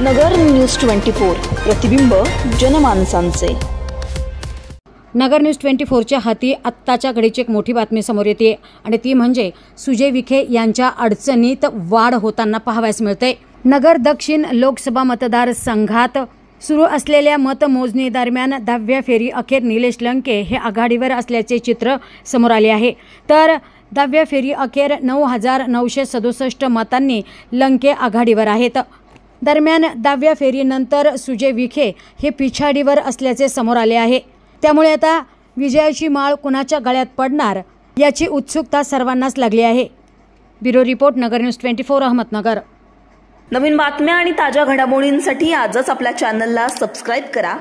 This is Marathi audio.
नगर न्यूज ट्वेंटी फोर प्रतिबिंब जनमानसांचे नगर न्यूज ट्वेंटी फोरच्या हाती आत्ताच्या घडीची एक मोठी बातमी समोर येते आणि ती म्हणजे सुजय विखे यांच्या अडचणीत वाढ होताना पाहावयास मिळते नगर दक्षिण लोकसभा मतदारसंघात सुरू असलेल्या मतमोजणी दरम्यान दहाव्या फेरी अखेर निलेश लंके हे आघाडीवर असल्याचे चित्र समोर आले आहे तर दहाव्या फेरी अखेर नऊ हजार नऊशे सदुसष्ट मतांनी लंके आघाडीवर आहेत दरम्यान दहाव्या फेरीनंतर सुजय विखे हे पिछाडीवर असल्याचे समोर आले आहे त्यामुळे आता विजयाची माळ कुणाच्या गळ्यात पडणार याची उत्सुकता सर्वांनाच लागली आहे bureau report Nagar news twenty four Ahmednagar नवीन बातम्या आणि ताज्या घडामोडींसाठी आजच आपल्या चॅनलला सबस्क्राईब करा